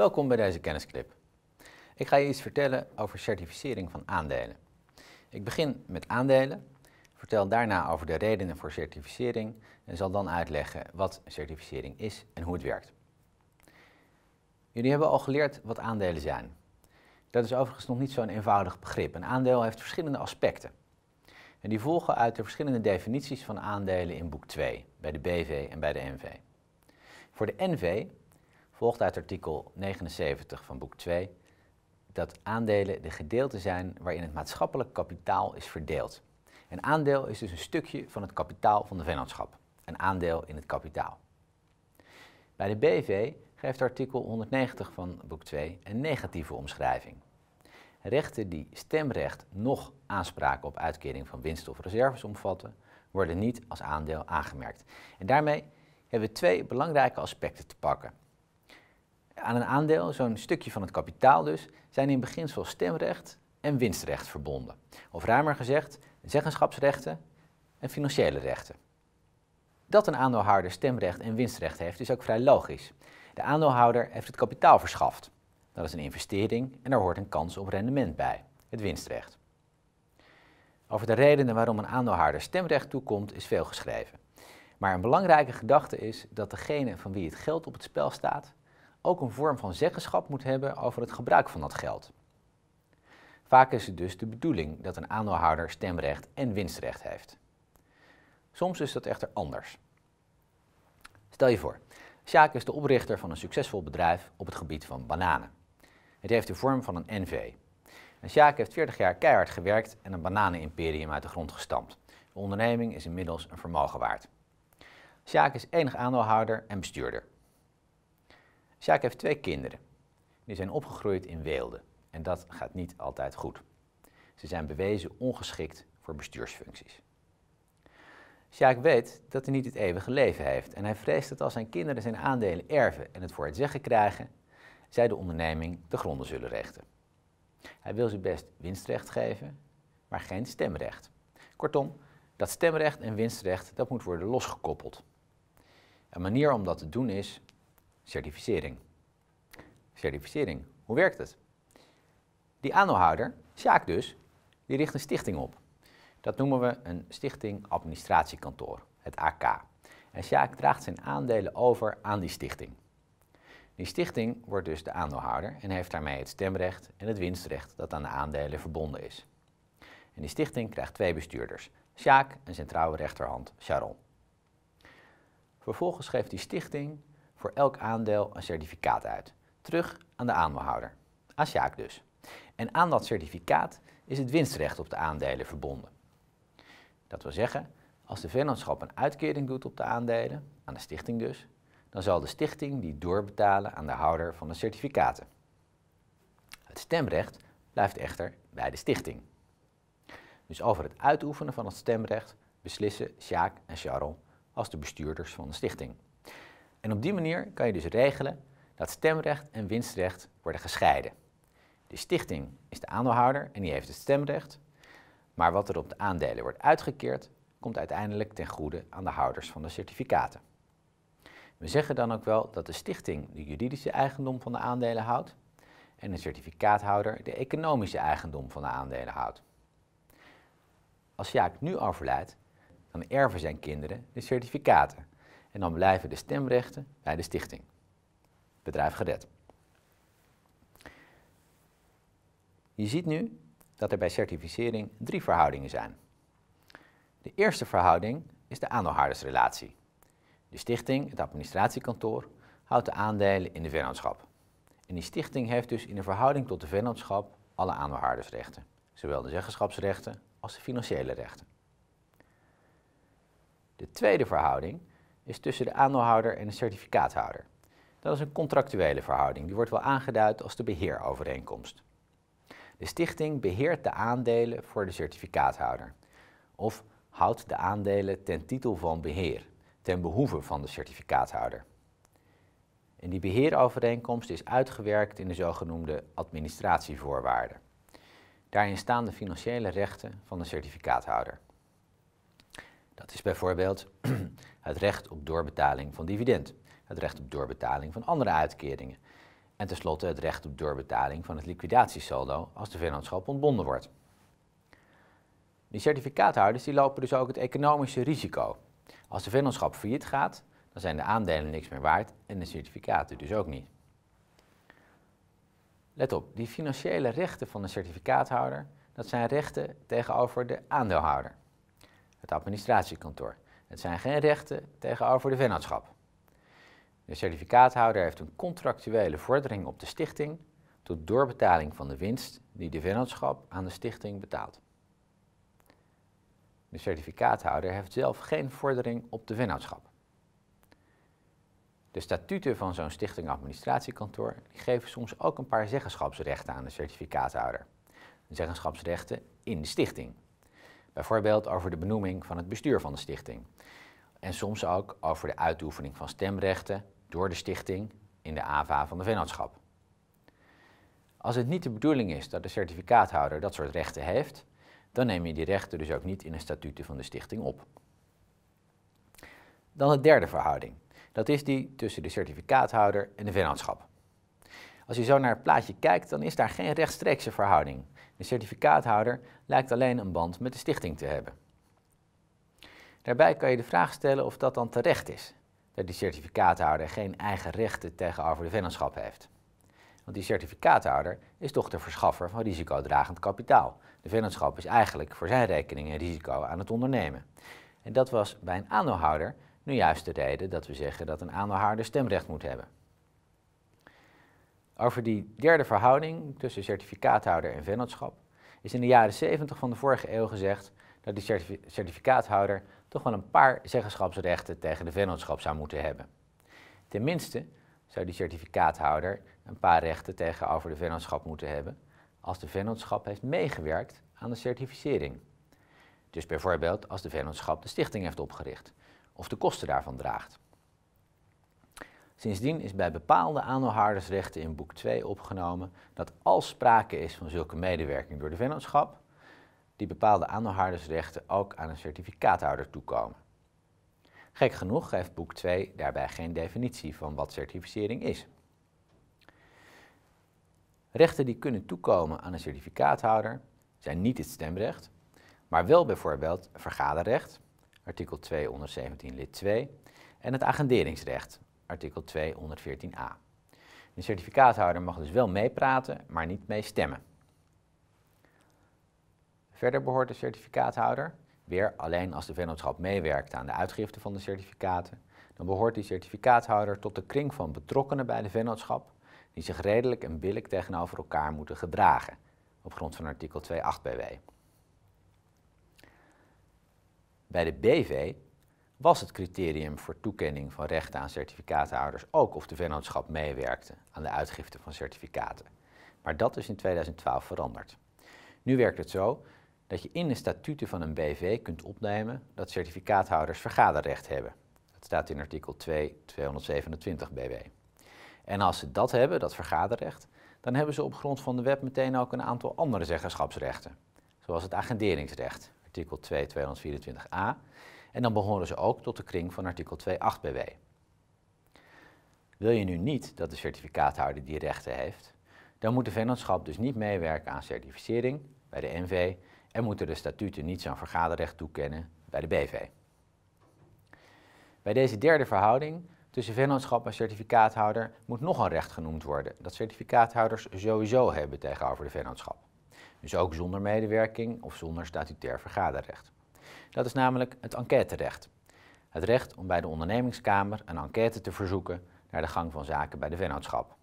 Welkom bij deze kennisclip. Ik ga je iets vertellen over certificering van aandelen. Ik begin met aandelen, vertel daarna over de redenen voor certificering en zal dan uitleggen wat certificering is en hoe het werkt. Jullie hebben al geleerd wat aandelen zijn. Dat is overigens nog niet zo'n eenvoudig begrip. Een aandeel heeft verschillende aspecten. En die volgen uit de verschillende definities van aandelen in boek 2, bij de BV en bij de NV. Voor de NV volgt uit artikel 79 van boek 2 dat aandelen de gedeelten zijn waarin het maatschappelijk kapitaal is verdeeld. Een aandeel is dus een stukje van het kapitaal van de vennootschap, een aandeel in het kapitaal. Bij de BV geeft artikel 190 van boek 2 een negatieve omschrijving. Rechten die stemrecht nog aanspraken op uitkering van winst of reserves omvatten, worden niet als aandeel aangemerkt. En daarmee hebben we twee belangrijke aspecten te pakken. Aan een aandeel, zo'n stukje van het kapitaal dus, zijn in beginsel stemrecht en winstrecht verbonden. Of ruimer gezegd, zeggenschapsrechten en financiële rechten. Dat een aandeelhouder stemrecht en winstrecht heeft, is ook vrij logisch. De aandeelhouder heeft het kapitaal verschaft. Dat is een investering en daar hoort een kans op rendement bij, het winstrecht. Over de redenen waarom een aandeelhouder stemrecht toekomt is veel geschreven. Maar een belangrijke gedachte is dat degene van wie het geld op het spel staat ook een vorm van zeggenschap moet hebben over het gebruik van dat geld. Vaak is het dus de bedoeling dat een aandeelhouder stemrecht en winstrecht heeft. Soms is dat echter anders. Stel je voor, Sjaak is de oprichter van een succesvol bedrijf op het gebied van bananen. Het heeft de vorm van een NV. En Sjaak heeft 40 jaar keihard gewerkt en een bananenimperium uit de grond gestampt. De onderneming is inmiddels een vermogen waard. Sjaak is enig aandeelhouder en bestuurder. Sjaak heeft twee kinderen. Die zijn opgegroeid in Weelde. En dat gaat niet altijd goed. Ze zijn bewezen ongeschikt voor bestuursfuncties. Sjaak weet dat hij niet het eeuwige leven heeft. En hij vreest dat als zijn kinderen zijn aandelen erven en het voor het zeggen krijgen, zij de onderneming de gronden zullen rechten. Hij wil ze best winstrecht geven, maar geen stemrecht. Kortom, dat stemrecht en winstrecht dat moet worden losgekoppeld. Een manier om dat te doen is Certificering. Certificering, hoe werkt het? Die aandeelhouder, Sjaak dus, die richt een stichting op. Dat noemen we een stichting administratiekantoor, het AK. En Sjaak draagt zijn aandelen over aan die stichting. Die stichting wordt dus de aandeelhouder en heeft daarmee het stemrecht en het winstrecht dat aan de aandelen verbonden is. En die stichting krijgt twee bestuurders, Sjaak en zijn trouwe rechterhand Sharon. Vervolgens geeft die stichting voor elk aandeel een certificaat uit. Terug aan de aandeelhouder, aan Sjaak dus. En aan dat certificaat is het winstrecht op de aandelen verbonden. Dat wil zeggen, als de vennootschap een uitkering doet op de aandelen, aan de stichting dus, dan zal de stichting die doorbetalen aan de houder van de certificaten. Het stemrecht blijft echter bij de stichting. Dus over het uitoefenen van het stemrecht beslissen Sjaak en Charles als de bestuurders van de stichting. En op die manier kan je dus regelen dat stemrecht en winstrecht worden gescheiden. De stichting is de aandeelhouder en die heeft het stemrecht. Maar wat er op de aandelen wordt uitgekeerd, komt uiteindelijk ten goede aan de houders van de certificaten. We zeggen dan ook wel dat de stichting de juridische eigendom van de aandelen houdt en de certificaathouder de economische eigendom van de aandelen houdt. Als Jaak nu overlijdt, dan erven zijn kinderen de certificaten en dan blijven de stemrechten bij de stichting. Bedrijf gered. Je ziet nu dat er bij certificering drie verhoudingen zijn. De eerste verhouding is de aandeelhoudersrelatie. De stichting, het administratiekantoor, houdt de aandelen in de vennootschap. En die stichting heeft dus in de verhouding tot de vennootschap alle aandeelhoudersrechten, zowel de zeggenschapsrechten als de financiële rechten. De tweede verhouding is tussen de aandeelhouder en de certificaathouder. Dat is een contractuele verhouding, die wordt wel aangeduid als de beheerovereenkomst. De stichting beheert de aandelen voor de certificaathouder of houdt de aandelen ten titel van beheer, ten behoeve van de certificaathouder. En die beheerovereenkomst is uitgewerkt in de zogenoemde administratievoorwaarden. Daarin staan de financiële rechten van de certificaathouder. Dat is bijvoorbeeld het recht op doorbetaling van dividend, het recht op doorbetaling van andere uitkeringen en tenslotte het recht op doorbetaling van het liquidatiesaldo als de vennootschap ontbonden wordt. Die certificaathouders die lopen dus ook het economische risico. Als de vennootschap failliet gaat, dan zijn de aandelen niks meer waard en de certificaten dus ook niet. Let op, die financiële rechten van de certificaathouder, dat zijn rechten tegenover de aandeelhouder het administratiekantoor. Het zijn geen rechten tegenover de vennootschap. De certificaathouder heeft een contractuele vordering op de stichting tot doorbetaling van de winst die de vennootschap aan de stichting betaalt. De certificaathouder heeft zelf geen vordering op de vennootschap. De statuten van zo'n stichting-administratiekantoor geven soms ook een paar zeggenschapsrechten aan de certificaathouder. Zeggenschapsrechten in de stichting. Bijvoorbeeld over de benoeming van het bestuur van de stichting. En soms ook over de uitoefening van stemrechten door de stichting in de AVA van de vennootschap. Als het niet de bedoeling is dat de certificaathouder dat soort rechten heeft, dan neem je die rechten dus ook niet in de statuten van de stichting op. Dan de derde verhouding. Dat is die tussen de certificaathouder en de vennootschap. Als je zo naar het plaatje kijkt, dan is daar geen rechtstreekse verhouding. De certificaathouder lijkt alleen een band met de stichting te hebben. Daarbij kan je de vraag stellen of dat dan terecht is, dat die certificaathouder geen eigen rechten tegenover de vennootschap heeft. Want die certificaathouder is toch de verschaffer van risicodragend kapitaal. De vennootschap is eigenlijk voor zijn rekening een risico aan het ondernemen. En dat was bij een aandeelhouder nu juist de reden dat we zeggen dat een aandeelhouder stemrecht moet hebben over die derde verhouding tussen certificaathouder en vennootschap is in de jaren 70 van de vorige eeuw gezegd dat die certificaathouder toch wel een paar zeggenschapsrechten tegen de vennootschap zou moeten hebben. Tenminste zou die certificaathouder een paar rechten tegenover de vennootschap moeten hebben als de vennootschap heeft meegewerkt aan de certificering. Dus bijvoorbeeld als de vennootschap de stichting heeft opgericht of de kosten daarvan draagt. Sindsdien is bij bepaalde aandeelhoudersrechten in boek 2 opgenomen dat als sprake is van zulke medewerking door de vennootschap, die bepaalde aandeelhoudersrechten ook aan een certificaathouder toekomen. Gek genoeg geeft boek 2 daarbij geen definitie van wat certificering is. Rechten die kunnen toekomen aan een certificaathouder zijn niet het stemrecht, maar wel bijvoorbeeld vergaderrecht, artikel 217 lid 2, en het agenderingsrecht, artikel 214a. De certificaathouder mag dus wel meepraten, maar niet meestemmen. Verder behoort de certificaathouder, weer alleen als de vennootschap meewerkt aan de uitgifte van de certificaten, dan behoort die certificaathouder tot de kring van betrokkenen bij de vennootschap die zich redelijk en billig tegenover elkaar moeten gedragen, op grond van artikel 2.8 BW. Bij de BV was het criterium voor toekenning van rechten aan certificaathouders, ook of de vennootschap meewerkte aan de uitgifte van certificaten. Maar dat is in 2012 veranderd. Nu werkt het zo dat je in de statuten van een BV kunt opnemen dat certificaathouders vergaderrecht hebben. Dat staat in artikel 2, 227 BW. En als ze dat hebben, dat vergaderrecht, dan hebben ze op grond van de wet meteen ook een aantal andere zeggenschapsrechten. Zoals het agenderingsrecht, artikel 2, 224a en dan behoren ze ook tot de kring van artikel 2.8 BW. Wil je nu niet dat de certificaathouder die rechten heeft, dan moet de vennootschap dus niet meewerken aan certificering bij de NV en moeten de statuten niet zo'n vergaderrecht toekennen bij de BV. Bij deze derde verhouding tussen vennootschap en certificaathouder moet nog een recht genoemd worden dat certificaathouders sowieso hebben tegenover de vennootschap. Dus ook zonder medewerking of zonder statutair vergaderrecht. Dat is namelijk het enquêterecht. Het recht om bij de ondernemingskamer een enquête te verzoeken naar de gang van zaken bij de vennootschap.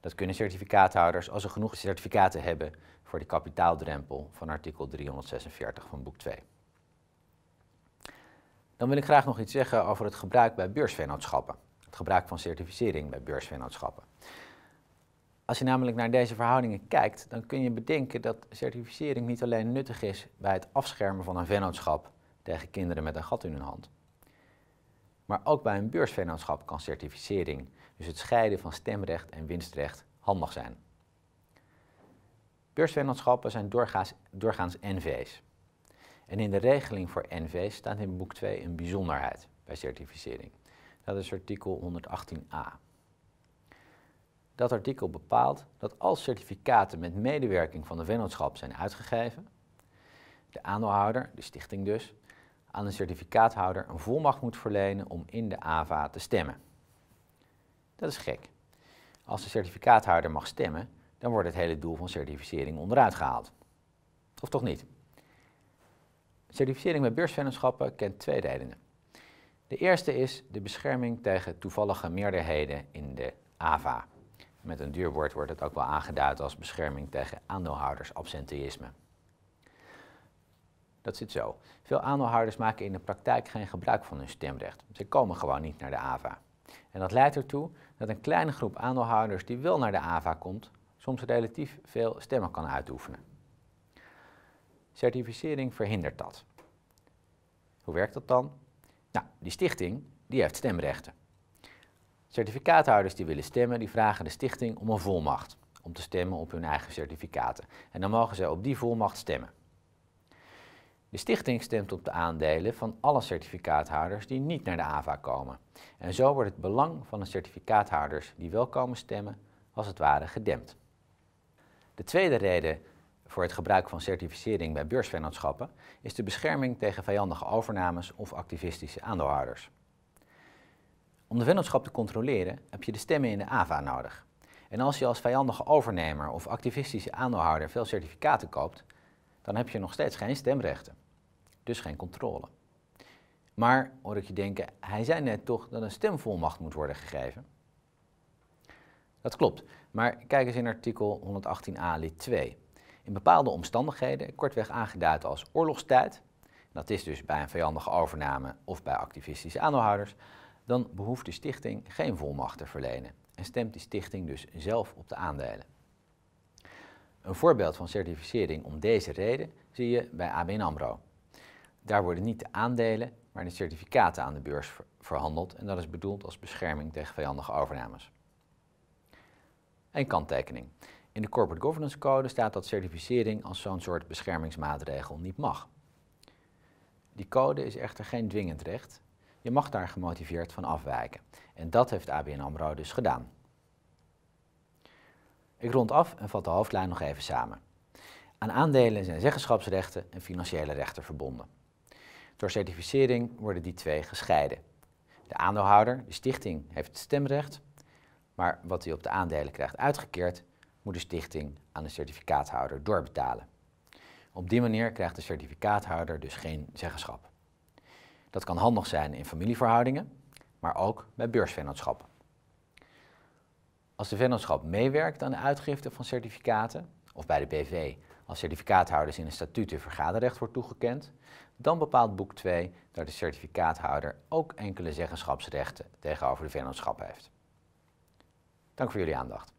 Dat kunnen certificaathouders als ze genoeg certificaten hebben voor de kapitaaldrempel van artikel 346 van boek 2. Dan wil ik graag nog iets zeggen over het gebruik bij beursvennootschappen. Het gebruik van certificering bij beursvennootschappen. Als je namelijk naar deze verhoudingen kijkt, dan kun je bedenken dat certificering niet alleen nuttig is bij het afschermen van een vennootschap tegen kinderen met een gat in hun hand. Maar ook bij een beursvennootschap kan certificering, dus het scheiden van stemrecht en winstrecht, handig zijn. Beursvennootschappen zijn doorgaans, doorgaans NV's. En in de regeling voor NV's staat in boek 2 een bijzonderheid bij certificering. Dat is artikel 118a. Dat artikel bepaalt dat als certificaten met medewerking van de vennootschap zijn uitgegeven, de aandeelhouder, de stichting dus, aan de certificaathouder een volmacht moet verlenen om in de AVA te stemmen. Dat is gek. Als de certificaathouder mag stemmen, dan wordt het hele doel van certificering onderuit gehaald. Of toch niet? Certificering met beursvennootschappen kent twee redenen. De eerste is de bescherming tegen toevallige meerderheden in de AVA. Met een duur woord wordt het ook wel aangeduid als bescherming tegen aandeelhoudersabsenteïsme. Dat zit zo. Veel aandeelhouders maken in de praktijk geen gebruik van hun stemrecht. Ze komen gewoon niet naar de AVA. En dat leidt ertoe dat een kleine groep aandeelhouders die wel naar de AVA komt, soms relatief veel stemmen kan uitoefenen. Certificering verhindert dat. Hoe werkt dat dan? Nou, die stichting die heeft stemrechten. Certificaathouders die willen stemmen, die vragen de stichting om een volmacht om te stemmen op hun eigen certificaten. En dan mogen zij op die volmacht stemmen. De stichting stemt op de aandelen van alle certificaathouders die niet naar de AVA komen. En zo wordt het belang van de certificaathouders die wel komen stemmen, als het ware gedempt. De tweede reden voor het gebruik van certificering bij beursvennootschappen is de bescherming tegen vijandige overnames of activistische aandeelhouders. Om de vennootschap te controleren heb je de stemmen in de AVA nodig. En als je als vijandige overnemer of activistische aandeelhouder veel certificaten koopt, dan heb je nog steeds geen stemrechten. Dus geen controle. Maar, hoor ik je denken, hij zei net toch dat een stemvolmacht moet worden gegeven? Dat klopt, maar kijk eens in artikel 118a lid 2. In bepaalde omstandigheden, kortweg aangeduid als oorlogstijd, dat is dus bij een vijandige overname of bij activistische aandeelhouders, dan behoeft de stichting geen volmacht te verlenen en stemt de stichting dus zelf op de aandelen. Een voorbeeld van certificering om deze reden zie je bij ABN AMRO. Daar worden niet de aandelen, maar de certificaten aan de beurs verhandeld en dat is bedoeld als bescherming tegen vijandige overnames. Een kanttekening. In de Corporate Governance Code staat dat certificering als zo'n soort beschermingsmaatregel niet mag. Die code is echter geen dwingend recht je mag daar gemotiveerd van afwijken. En dat heeft ABN AMRO dus gedaan. Ik rond af en vat de hoofdlijn nog even samen. Aan aandelen zijn zeggenschapsrechten en financiële rechten verbonden. Door certificering worden die twee gescheiden. De aandeelhouder, de stichting, heeft het stemrecht, maar wat hij op de aandelen krijgt uitgekeerd, moet de stichting aan de certificaathouder doorbetalen. Op die manier krijgt de certificaathouder dus geen zeggenschap. Dat kan handig zijn in familieverhoudingen, maar ook bij beursvennootschappen. Als de vennootschap meewerkt aan de uitgifte van certificaten, of bij de BV als certificaathouders in een statuut statuten vergaderrecht wordt toegekend, dan bepaalt boek 2 dat de certificaathouder ook enkele zeggenschapsrechten tegenover de vennootschap heeft. Dank voor jullie aandacht.